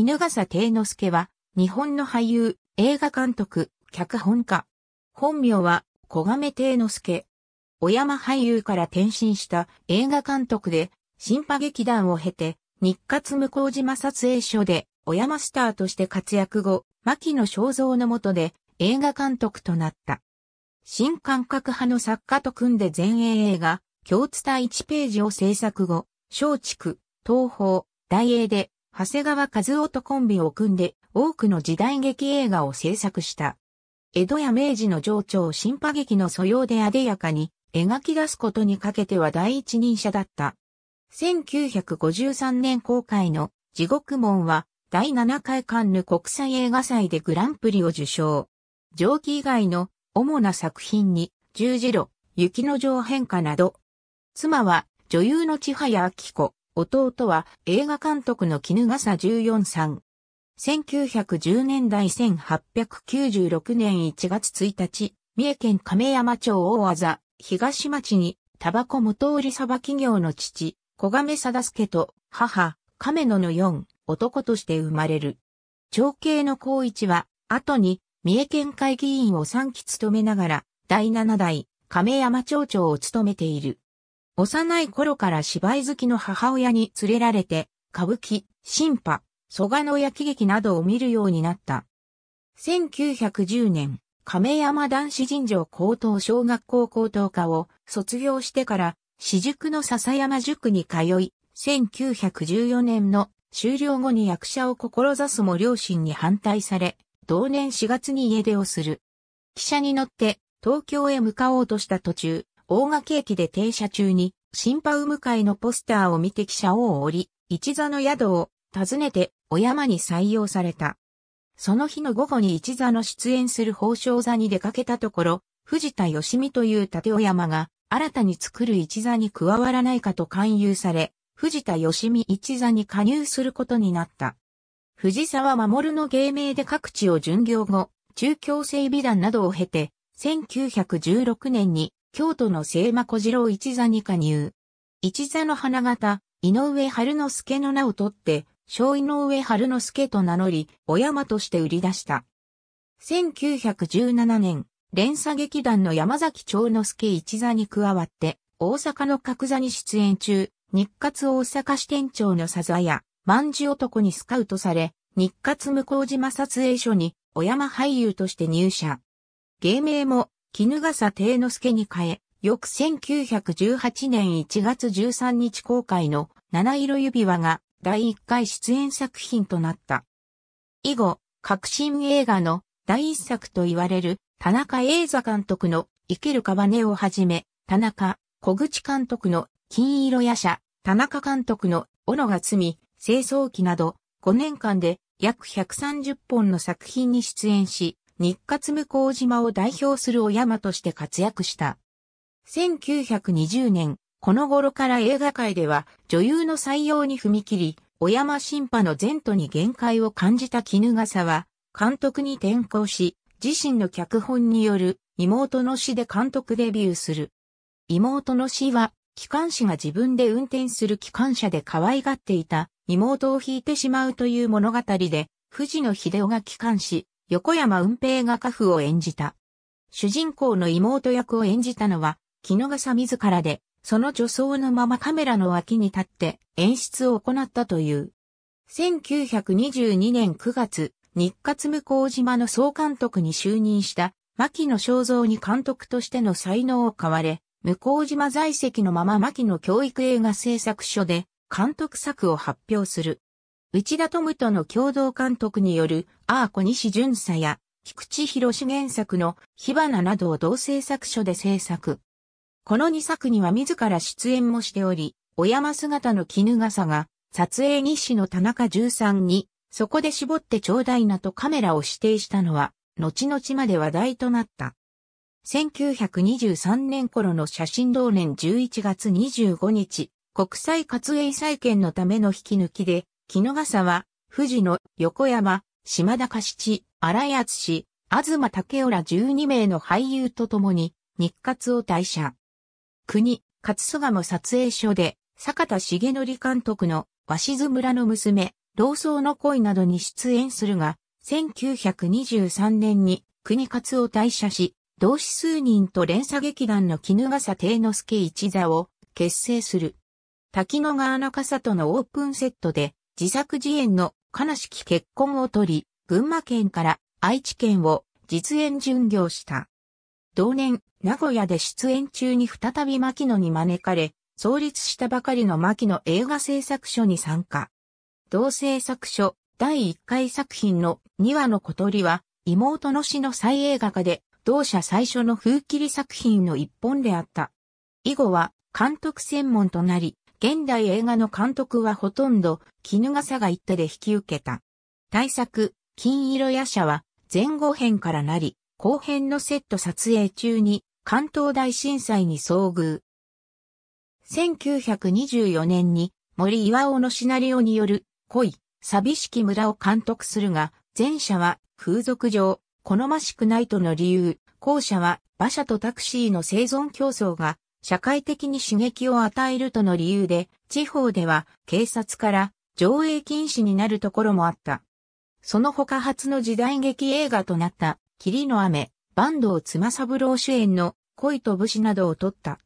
衣笠定之助は、日本の俳優、映画監督、脚本家。本名は、小亀定之助。小山俳優から転身した映画監督で、新派劇団を経て、日活向島撮影所で、小山スターとして活躍後、牧野正造の下で映画監督となった。新感覚派の作家と組んで前衛映画、京津田1ページを制作後、松竹、東宝、大英で長谷川和夫とコンビを組んで多くの時代劇映画を制作した。江戸や明治の情緒を新波劇の素養であでやかに描き出すことにかけては第一人者だった。1953年公開の地獄門は第7回カンヌ国際映画祭でグランプリを受賞。蒸気以外の主な作品に十字路、雪の上変化など。妻は女優の千早明子、弟は映画監督の絹笠十四さん。1910年代1896年1月1日、三重県亀山町大技、東町に、タバコ元売りさば企業の父、小亀貞助と母、亀野の四男として生まれる。長兄の孝一は、後に三重県会議員を3期務めながら、第7代亀山町長を務めている。幼い頃から芝居好きの母親に連れられて、歌舞伎、新派、蘇我の焼劇などを見るようになった。1910年、亀山男子尋常高等小学校高等科を卒業してから、私塾の笹山塾に通い、1914年の終了後に役者を志すも両親に反対され、同年4月に家出をする。汽車に乗って東京へ向かおうとした途中、大垣駅で停車中に、新パウ向かいのポスターを見て汽車を降り、一座の宿を訪ねて、お山に採用された。その日の午後に一座の出演する宝生座に出かけたところ、藤田義美という立尾山が、新たに作る一座に加わらないかと勧誘され、藤田義美一座に加入することになった。藤沢守の芸名で各地を巡業後、中京整備団などを経て、1916年に京都の聖馬小次郎一座に加入。一座の花形、井上春之助の名を取って、小井上春之助と名乗り、お山として売り出した。1917年、連鎖劇団の山崎長之助一座に加わって、大阪の角座に出演中、日活大阪支店長のさざや、万事男にスカウトされ、日活向島撮影所に、お山俳優として入社。芸名も、絹笠定之助に変え、翌1918年1月13日公開の七色指輪が第1回出演作品となった。以後、革新映画の第一作と言われる田中映座監督の生ける屍をはじめ、田中、小口監督の金色夜叉、田中監督の斧がみ、清掃期など5年間で約130本の作品に出演し、日活向島を代表するお山として活躍した。1920年、この頃から映画界では女優の採用に踏み切り、小山新派の前途に限界を感じた絹笠は、監督に転向し、自身の脚本による妹の死で監督デビューする。妹の死は、機関士が自分で運転する機関車で可愛がっていた妹を引いてしまうという物語で、藤野秀夫が機関士、横山雲平が家父を演じた。主人公の妹役を演じたのは、木野笠自らで、その女装のままカメラの脇に立って演出を行ったという。1922年9月、日活向島の総監督に就任した、牧野正三に監督としての才能を買われ、向島在籍のまま牧野教育映画製作所で監督作を発表する。内田智との共同監督によるアーコ西巡査や菊池博士原作の火花などを同制作所で制作。この2作には自ら出演もしており、お山姿の絹笠が撮影日誌の田中十三にそこで絞ってちょうだいなとカメラを指定したのは後々まで話題となった。1923年頃の写真同年11月25日、国際活営再建のための引き抜きで、木野笠は、富士の横山、島田貸七、荒谷氏、東武雄ら12名の俳優と共に、日活を退社。国、勝蘇も撮影所で、坂田重則監督の、鷲津村の娘、老僧の恋などに出演するが、1923年に国活を退社し、同志数人と連鎖劇団の絹笠定之助一座を結成する。滝野川中里のオープンセットで自作自演の悲しき結婚を取り、群馬県から愛知県を実演巡業した。同年、名古屋で出演中に再び牧野に招かれ、創立したばかりの牧野映画制作所に参加。同制作所第1回作品の2話の小鳥は、妹の死の再映画化で、同社最初の風切り作品の一本であった。以後は監督専門となり、現代映画の監督はほとんど絹笠が一手で引き受けた。大作、金色夜叉は前後編からなり、後編のセット撮影中に関東大震災に遭遇。1924年に森岩尾のシナリオによる恋、寂しき村を監督するが、前者は風俗上、好ましくないとの理由、後者は馬車とタクシーの生存競争が社会的に刺激を与えるとの理由で、地方では警察から上映禁止になるところもあった。その他初の時代劇映画となった、霧の雨、坂東妻三郎主演の恋と武士などを撮った。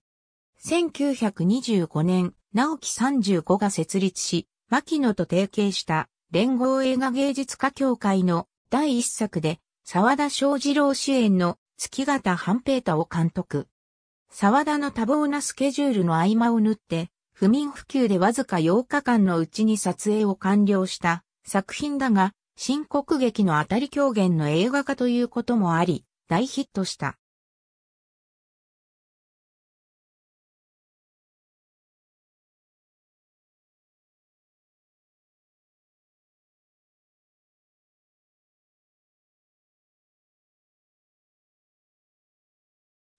1925年、直木35が設立し、牧野と提携した連合映画芸術家協会の第一作で、沢田翔二郎主演の月形半平太を監督。沢田の多忙なスケジュールの合間を縫って、不眠不休でわずか8日間のうちに撮影を完了した作品だが、新国劇の当たり狂言の映画化ということもあり、大ヒットした。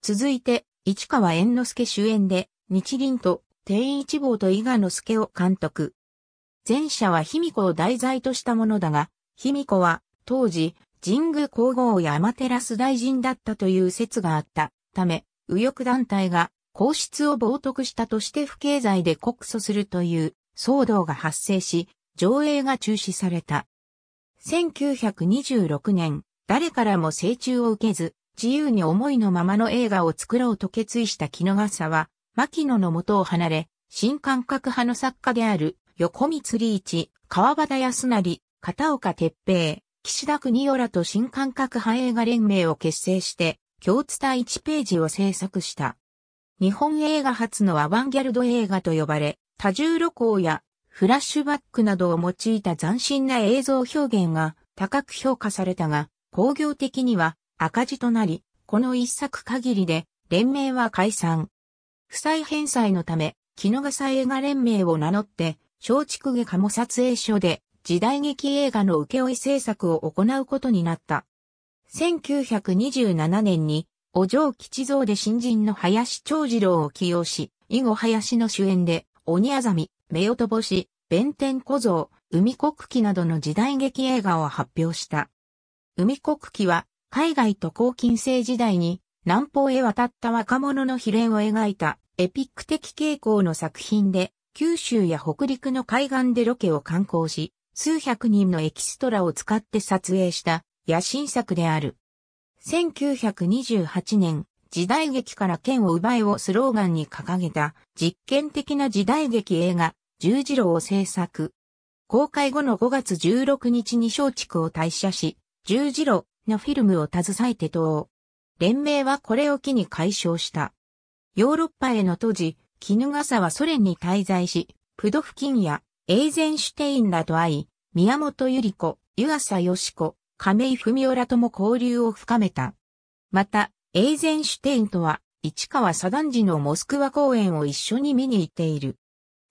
続いて、市川猿之助主演で、日輪と天一望と伊賀之助を監督。前者は卑弥呼を題材としたものだが、卑弥呼は当時、神宮皇后や天照大臣だったという説があったため、右翼団体が皇室を冒涜したとして不敬罪で告訴するという騒動が発生し、上映が中止された。1926年、誰からも成中を受けず、自由に思いのままの映画を作ろうと決意した木の笠は、牧野の元を離れ、新感覚派の作家である横光リーチ、川端康成、片岡哲平、岸田国代らと新感覚派映画連盟を結成して、共通た1ページを制作した。日本映画初のアバンギャルド映画と呼ばれ、多重露光やフラッシュバックなどを用いた斬新な映像表現が高く評価されたが、工業的には赤字となり、この一作限りで連盟は解散。負債返済のため、木野笠映画連盟を名乗って、松竹下鴨撮影所で時代劇映画の請負制作を行うことになった。1927年に、お嬢吉蔵で新人の林長次郎を起用し、以後林の主演で、鬼あざみ、目をとぼし、弁天小僧、海国旗などの時代劇映画を発表した。海国旗は、海外と航金世時代に、南方へ渡った若者の比例を描いたエピック的傾向の作品で、九州や北陸の海岸でロケを観光し、数百人のエキストラを使って撮影した野心作である。1928年、時代劇から剣を奪えをスローガンに掲げた実験的な時代劇映画、十字路を制作。公開後の5月16日に松竹を退社し、十字路のフィルムを携えて東連盟はこれを機に解消した。ヨーロッパへの当時、絹笠はソ連に滞在し、プドフキンやエイゼンシュテインらと会い、宮本百合子、湯浅よし子、亀井文夫らとも交流を深めた。また、エイゼンシュテインとは、市川左段寺のモスクワ公演を一緒に見に行っている。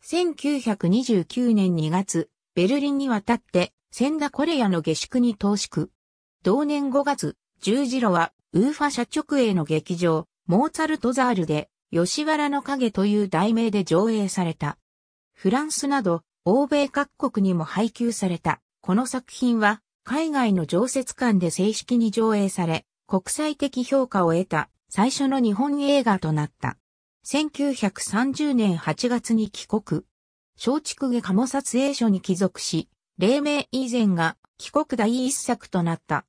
1929年2月、ベルリンに渡って、千田コレヤの下宿に投宿。同年5月、十字路はウーファ社直営の劇場、モーツァルトザールで、吉原の影という題名で上映された。フランスなど、欧米各国にも配給された。この作品は、海外の常設館で正式に上映され、国際的評価を得た最初の日本映画となった。1930年8月に帰国。松竹下鴨撮影所に帰属し、黎明以前が帰国第一作となった。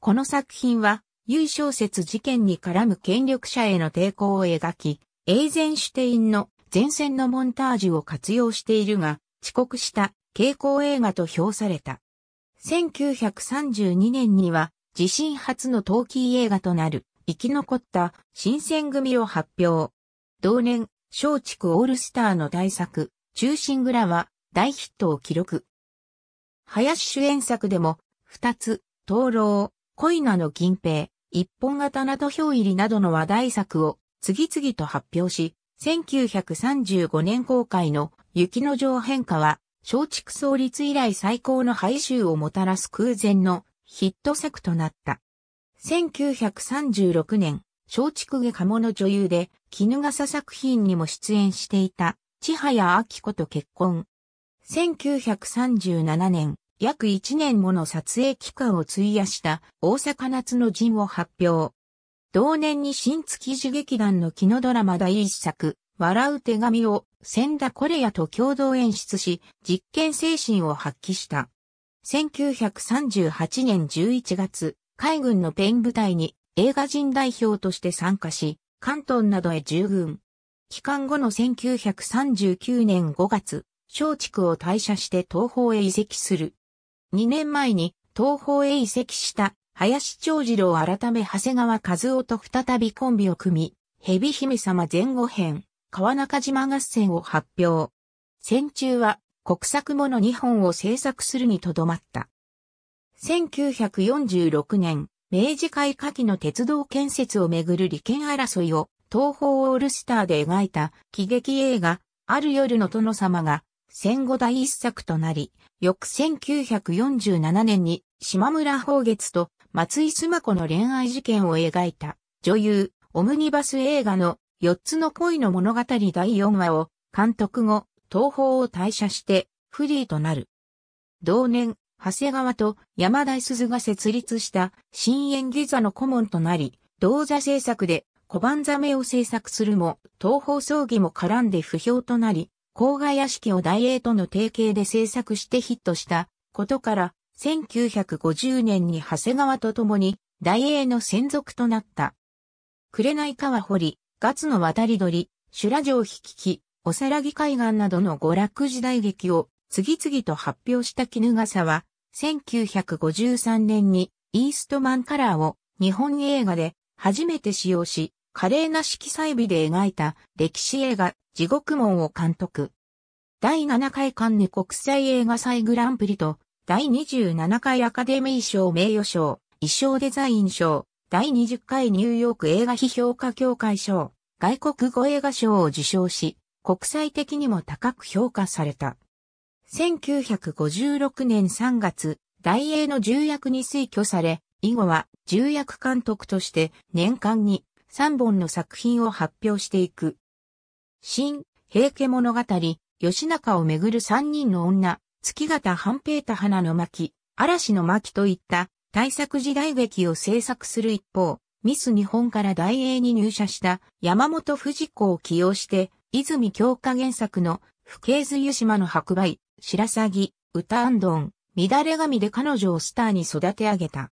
この作品は優小説事件に絡む権力者への抵抗を描き、エイゼンシュテインの前線のモンタージュを活用しているが、遅刻した傾向映画と評された。1932年には自身初のトーキー映画となる生き残った新選組を発表。同年、松竹オールスターの大作、中心蔵は大ヒットを記録。林主演作でも、二つ、灯籠、恋なの銀平、一本型など表入りなどの話題作を次々と発表し、1935年公開の雪の城変化は、松竹創立以来最高の廃臭をもたらす空前のヒット作となった。1936年、松竹下鴨の女優で、絹笠作品にも出演していた、千早明子と結婚。1937年、約1年もの撮影期間を費やした大阪夏の陣を発表。同年に新月樹劇団の木のドラマ第一作、笑う手紙を千田コレヤと共同演出し、実験精神を発揮した。1938年11月、海軍のペイン部隊に映画人代表として参加し、関東などへ従軍。帰還後の1939年5月、松竹を退社して東方へ移籍する。2年前に東方へ移籍した林長次郎改め長谷川和夫と再びコンビを組み、蛇姫様前後編、川中島合戦を発表。戦中は国作もの2本を制作するにとどまった。1946年、明治会夏季の鉄道建設をめぐる利権争いを東方オールスターで描いた喜劇映画、ある夜の殿様が戦後第一作となり、翌1947年に島村宝月と松井須磨子の恋愛事件を描いた女優オムニバス映画の4つの恋の物語第4話を監督後、東宝を退社してフリーとなる。同年、長谷川と山田鈴が設立した新演技座の顧問となり、同座制作で小判ザメを制作するも、東宝葬儀も絡んで不評となり、郊外屋敷を大英との提携で制作してヒットしたことから、1950年に長谷川と共に大英の専属となった。紅川堀、ガツの渡り鳥、修羅城引き、おさらぎ海岸などの娯楽時代劇を次々と発表した絹笠は、1953年にイーストマンカラーを日本映画で初めて使用し、華麗な色彩美で描いた歴史映画地獄門を監督。第7回カンヌ国際映画祭グランプリと第27回アカデミー賞名誉賞、衣装デザイン賞、第20回ニューヨーク映画批評家協会賞、外国語映画賞を受賞し、国際的にも高く評価された。1956年3月、大英の重役に推挙され、以後は重役監督として年間に3本の作品を発表していく。新、平家物語、吉中をめぐる3人の女、月形半平太花の巻、嵐の巻といった大作時代劇を制作する一方、ミス日本から大英に入社した山本藤子を起用して、泉京花原作の不敬図湯島の白梅、白鷺、歌安どん、乱れ髪で彼女をスターに育て上げた。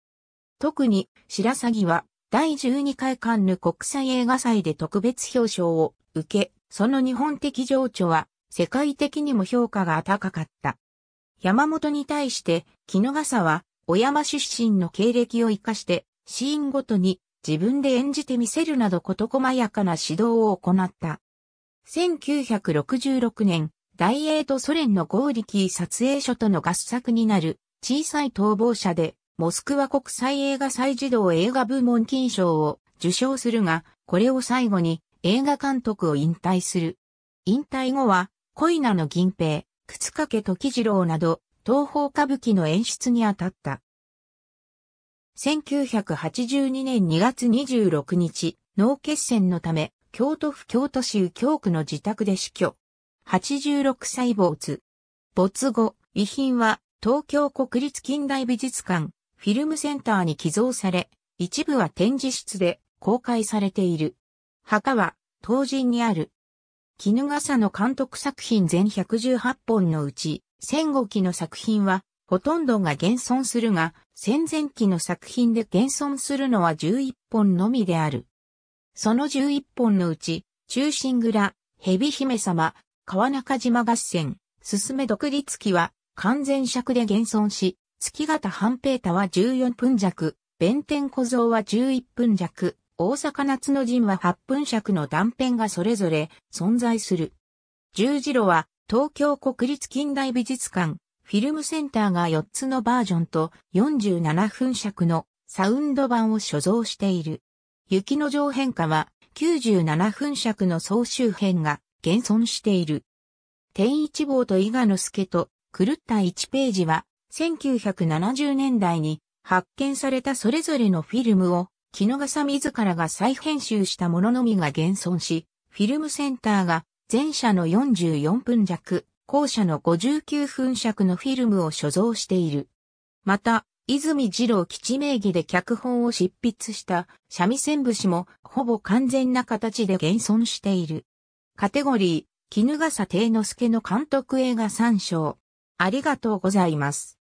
特に白鷺は第12回カンヌ国際映画祭で特別表彰を受け、その日本的情緒は世界的にも評価が高かった。山本に対して木の笠は小山出身の経歴を活かしてシーンごとに自分で演じてみせるなど事細やかな指導を行った。1966年、大英とソ連の合力撮影所との合作になる小さい逃亡者でモスクワ国際映画祭児童映画部門金賞を受賞するが、これを最後に映画監督を引退する。引退後は、恋なの銀平、靴掛時次郎など、東宝歌舞伎の演出に当たった。1982年2月26日、脳血栓のため、京都府京都市右京区の自宅で死去。86歳没。没後、遺品は東京国立近代美術館、フィルムセンターに寄贈され、一部は展示室で公開されている。墓は、東人にある。絹笠の監督作品全118本のうち、戦後期の作品は、ほとんどが現存するが、戦前期の作品で現存するのは11本のみである。その11本のうち、中心蔵、蛇姫様、川中島合戦、すすめ独立期は、完全尺で現存し、月形半平太は14分弱、弁天小僧は11分弱、大阪夏の陣は8分尺の断片がそれぞれ存在する。十字路は東京国立近代美術館、フィルムセンターが4つのバージョンと47分尺のサウンド版を所蔵している。雪の上変化は97分尺の総集編が現存している。天一望と伊賀之助と狂った1ページは1970年代に発見されたそれぞれのフィルムを、木野笠自らが再編集したもののみが現存し、フィルムセンターが前者の44分弱、後者の59分尺のフィルムを所蔵している。また、泉二郎基地名義で脚本を執筆した三味線節もほぼ完全な形で現存している。カテゴリー、絹笠定之助の監督映画参照。ありがとうございます。